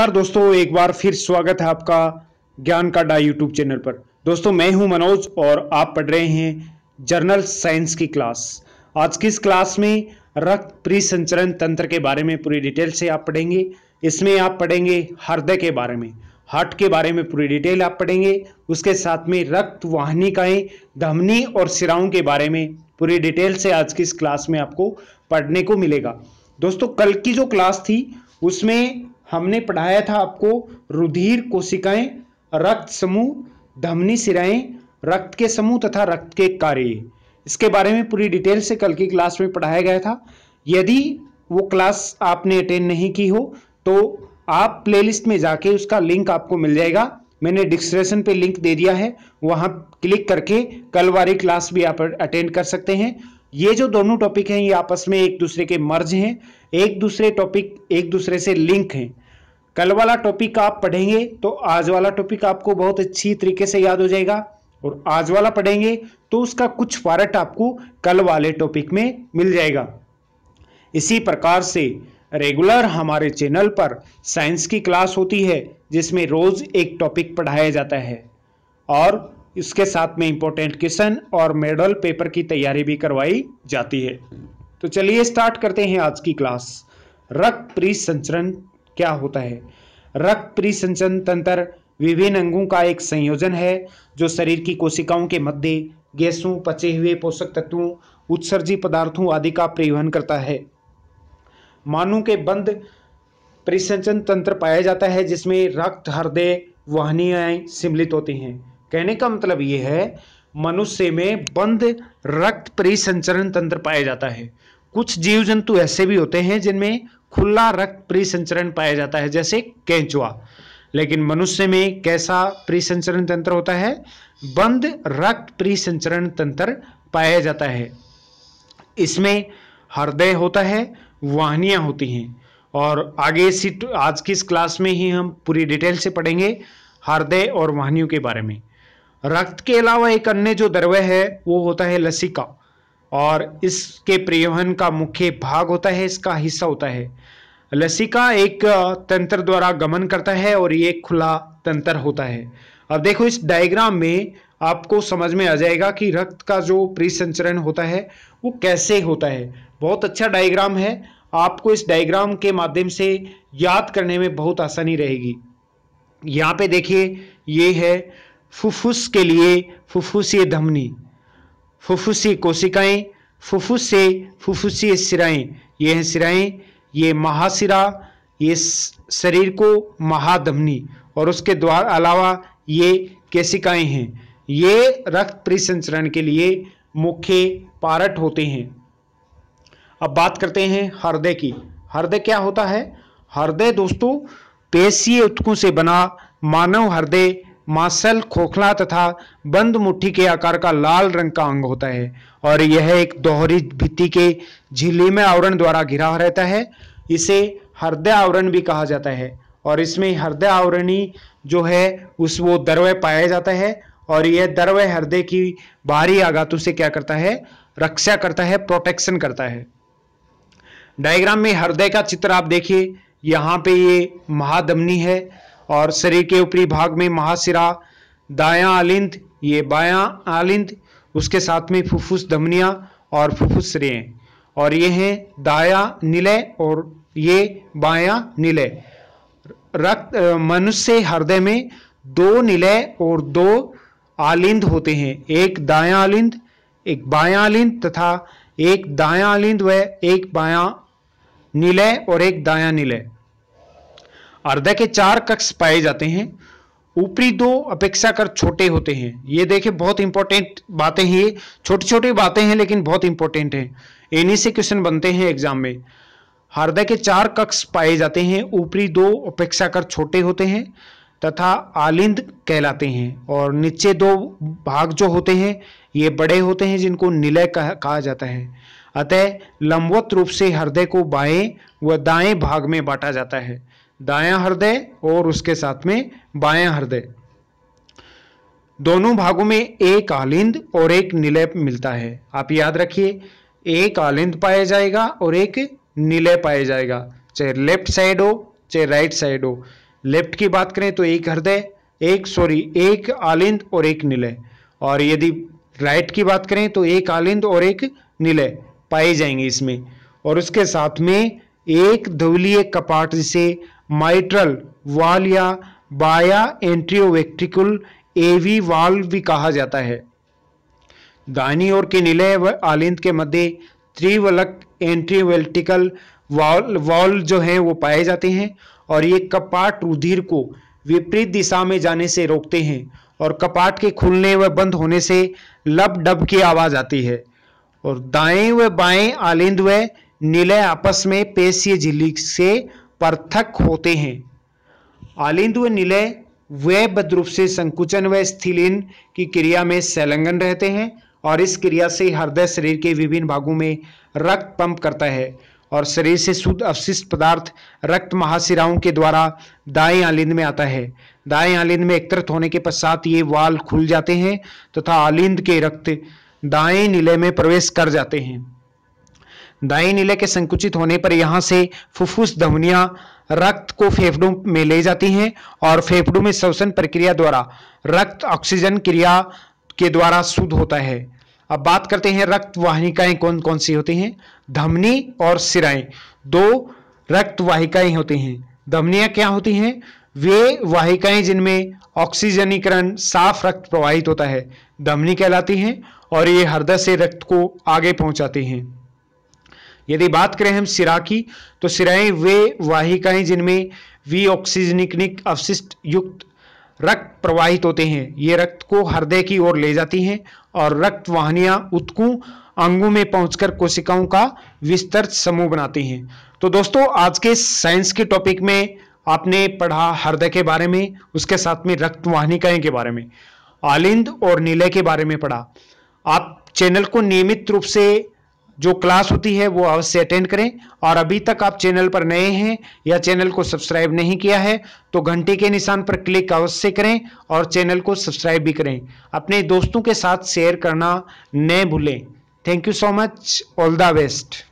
नमस्कार दोस्तों एक बार फिर स्वागत है आपका ज्ञान का डा यूट्यूब चैनल पर दोस्तों मैं हूं मनोज और आप पढ़ रहे हैं जर्नल साइंस की क्लास आज की इस क्लास में रक्त परिसंचरण तंत्र के बारे में पूरी डिटेल से आप पढ़ेंगे इसमें आप पढ़ेंगे हृदय के बारे में हार्ट के बारे में पूरी डिटेल आप पढ़ेंगे उसके साथ में रक्त वाहिनिकाएँ धमनी और सिराओं के बारे में पूरी डिटेल से आज की इस क्लास में आपको पढ़ने को मिलेगा दोस्तों कल की जो क्लास थी उसमें हमने पढ़ाया था आपको रुधिर कोशिकाएं रक्त समूह धमनी सिराएं रक्त के समूह तथा रक्त के कार्य इसके बारे में पूरी डिटेल से कल की क्लास में पढ़ाया गया था यदि वो क्लास आपने अटेंड नहीं की हो तो आप प्लेलिस्ट में जाके उसका लिंक आपको मिल जाएगा मैंने डिस्क्रिप्शन पे लिंक दे दिया है वहाँ क्लिक करके कल वाली क्लास भी आप अटेंड कर सकते हैं ये जो दोनों टॉपिक हैं ये आपस में एक दूसरे के मर्ज हैं एक दूसरे टॉपिक एक दूसरे से लिंक हैं कल वाला टॉपिक आप पढ़ेंगे तो आज वाला टॉपिक आपको बहुत अच्छी तरीके से याद हो जाएगा और आज वाला पढ़ेंगे तो उसका कुछ पार्ट आपको कल वाले टॉपिक में मिल जाएगा इसी प्रकार से रेगुलर हमारे चैनल पर साइंस की क्लास होती है जिसमें रोज़ एक टॉपिक पढ़ाया जाता है और इसके साथ में इंपॉर्टेंट क्वेश्चन और मेडल पेपर की तैयारी भी करवाई जाती है तो चलिए स्टार्ट करते हैं आज की क्लास रक्त परिसंचरण क्या होता है रक्त परिसंचरण तंत्र विभिन्न अंगों का एक संयोजन है जो शरीर की कोशिकाओं के मध्य गैसों पचे हुए पोषक तत्वों उत्सर्जी पदार्थों आदि का परिवहन करता है मानव के बंद परिसंचन तंत्र पाया जाता है जिसमें रक्त हृदय वाहनियाएँ सम्मिलित होती हैं कहने का मतलब ये है मनुष्य में बंद रक्त परिसंचरण तंत्र पाया जाता है कुछ जीव जंतु ऐसे भी होते हैं जिनमें खुला रक्त परिसंचरण पाया जाता है जैसे कैंचुआ लेकिन मनुष्य में कैसा परिसंचरण तंत्र होता है बंद रक्त परिसंचरण तंत्र पाया जाता है इसमें हृदय होता है वाहनियाँ होती हैं और आगे सीट आज की इस क्लास में ही हम पूरी डिटेल से पढ़ेंगे हृदय और वाहनियों के बारे में रक्त के अलावा एक अन्य जो द्रव्य है वो होता है लसिका और इसके परिवहन का मुख्य भाग होता है इसका हिस्सा होता है लसिका एक तंत्र द्वारा गमन करता है और ये खुला तंत्र होता है अब देखो इस डायग्राम में आपको समझ में आ जाएगा कि रक्त का जो परिसंचरण होता है वो कैसे होता है बहुत अच्छा डायग्राम है आपको इस डायग्राम के माध्यम से याद करने में बहुत आसानी रहेगी यहाँ पे देखिए ये है फुफ्फुस के लिए फुफ्फुसीय धमनी फुफ्फुसी कोशिकाएं फुफ्फुस से फुफ्फुसीय सिराएं ये हैं सिराएं ये महासिरा ये शरीर को महाधमनी और उसके द्वारा अलावा ये केशिकाएं हैं ये रक्त परिसंचरण के लिए मुख्य पारट होते हैं अब बात करते हैं हृदय की हृदय क्या होता है हृदय दोस्तों पेशीय उत्कों से बना मानव हृदय मांसल खोखला तथा बंद मुट्ठी के आकार का लाल रंग का अंग होता है और यह एक दोहरी भित्ति के झिल्ली में आवरण द्वारा घिरा रहता है इसे हृदय आवरण भी कहा जाता है और इसमें हृदय आवरणी जो है उस वो दरवे पाया जाता है और यह दरवे हृदय की बाहरी आघातों से क्या करता है रक्षा करता है प्रोटेक्शन करता है डायग्राम में हृदय का चित्र आप देखिए यहाँ पे ये महादमनी है और शरीर के ऊपरी भाग में महासिरा दायां आलिंद ये बायां आलिंद उसके साथ में फुफ्फुस धमनिया और फुफ्फुस श्रेय और ये हैं दाया निलय और ये बायां नीलय रक्त मनुष्य हृदय में दो निलय और दो आलिंद होते हैं एक दायां आलिंद एक बायां आलिंद तथा एक दायां आलिंद व एक बायां नीलय और एक दायां निलय अर्धा के चार कक्ष पाए जाते हैं ऊपरी दो अपेक्षा कर छोटे होते हैं ये देखे बहुत इंपॉर्टेंट बातें हैं ये छोटी छोटी बातें हैं लेकिन बहुत इंपॉर्टेंट हैं इन्हीं से क्वेश्चन बनते हैं एग्जाम में हृदय के चार कक्ष पाए जाते हैं ऊपरी दो अपेक्षा कर छोटे होते हैं तथा आलिंद कहलाते हैं और नीचे दो भाग जो होते हैं ये बड़े होते हैं जिनको निलय कहा जाता है अतः लंबवत रूप से हृदय को बाएं व दाएं भाग में बांटा जाता है दायां हृदय और उसके साथ में बायां हृदय दोनों भागों में एक आलिंद और एक निलय मिलता है आप याद रखिए एक आलिंद पाया जाएगा और एक निलय पाया जाएगा चाहे लेफ्ट साइड हो चाहे राइट साइड हो लेफ्ट की बात करें तो एक हृदय एक सॉरी एक आलिंद और एक निलय और यदि राइट की बात करें तो एक आलिंद और एक निलय पाए जाएंगे इसमें और उसके साथ में एक धवलीय कपाट जिसे माइट्रल वाल या बाया एंट्रियोवेक्ट्रिकुल एवी वाल भी कहा जाता है दाहिनी ओर के नीले व आलिंद के मध्य त्रिवलक एंट्रीवेल्टिकल वॉल वॉल जो हैं वो पाए जाते हैं और ये कपाट रुधिर को विपरीत दिशा में जाने से रोकते हैं और कपाट के खुलने व बंद होने से लब डब की आवाज़ आती है और दाएं व बाएं आलिंद व निलय आपस में पेशीय झिल्ली से पृथक होते हैं आलिंद व निलय वे रूप से संकुचन व स्थिलिन की क्रिया में संलग्न रहते हैं और इस क्रिया से हृदय शरीर के विभिन्न भागों में रक्त पंप करता है और शरीर से शुद्ध अवशिष्ट पदार्थ रक्त महाशिराओं के द्वारा दाएं आलिंद में आता है दाएं आलिंद में एकत्रित होने के पश्चात ये वाल खुल जाते हैं तथा तो आलिंद के रक्त दाएं नीले में प्रवेश कर जाते हैं दाई नीले के संकुचित होने पर यहाँ से फुफ्फुस धमनियाँ रक्त को फेफड़ों में ले जाती हैं और फेफड़ों में श्वसन प्रक्रिया द्वारा रक्त ऑक्सीजन क्रिया के द्वारा शुद्ध होता है अब बात करते हैं रक्त वाहिकाएं कौन कौन सी होती हैं धमनी और सिराएं दो रक्त वाहिकाएं होती हैं धमनियाँ क्या होती हैं वे वाहिकाएं जिनमें ऑक्सीजनीकरण साफ रक्त प्रवाहित होता है धमनी कहलाती हैं और ये हृदय से रक्त को आगे पहुंचाती हैं यदि बात करें हम सिरा की तो सिराएं वे वाहिकाएं जिनमें वी ऑक्सीजनिकनिक अवशिष्ट युक्त रक्त प्रवाहित होते हैं ये रक्त को हृदय की ओर ले जाती हैं और रक्त वाहनियां उत्कू अंगों में पहुंचकर कोशिकाओं का विस्तृत समूह बनाती हैं तो दोस्तों आज के साइंस के टॉपिक में आपने पढ़ा हृदय के बारे में उसके साथ में रक्त वाहनिकाएं के बारे में आलिंद और नीले के बारे में पढ़ा आप चैनल को नियमित रूप से जो क्लास होती है वो अवश्य अटेंड करें और अभी तक आप चैनल पर नए हैं या चैनल को सब्सक्राइब नहीं किया है तो घंटे के निशान पर क्लिक अवश्य करें और चैनल को सब्सक्राइब भी करें अपने दोस्तों के साथ शेयर करना न भूलें thank you so much all the best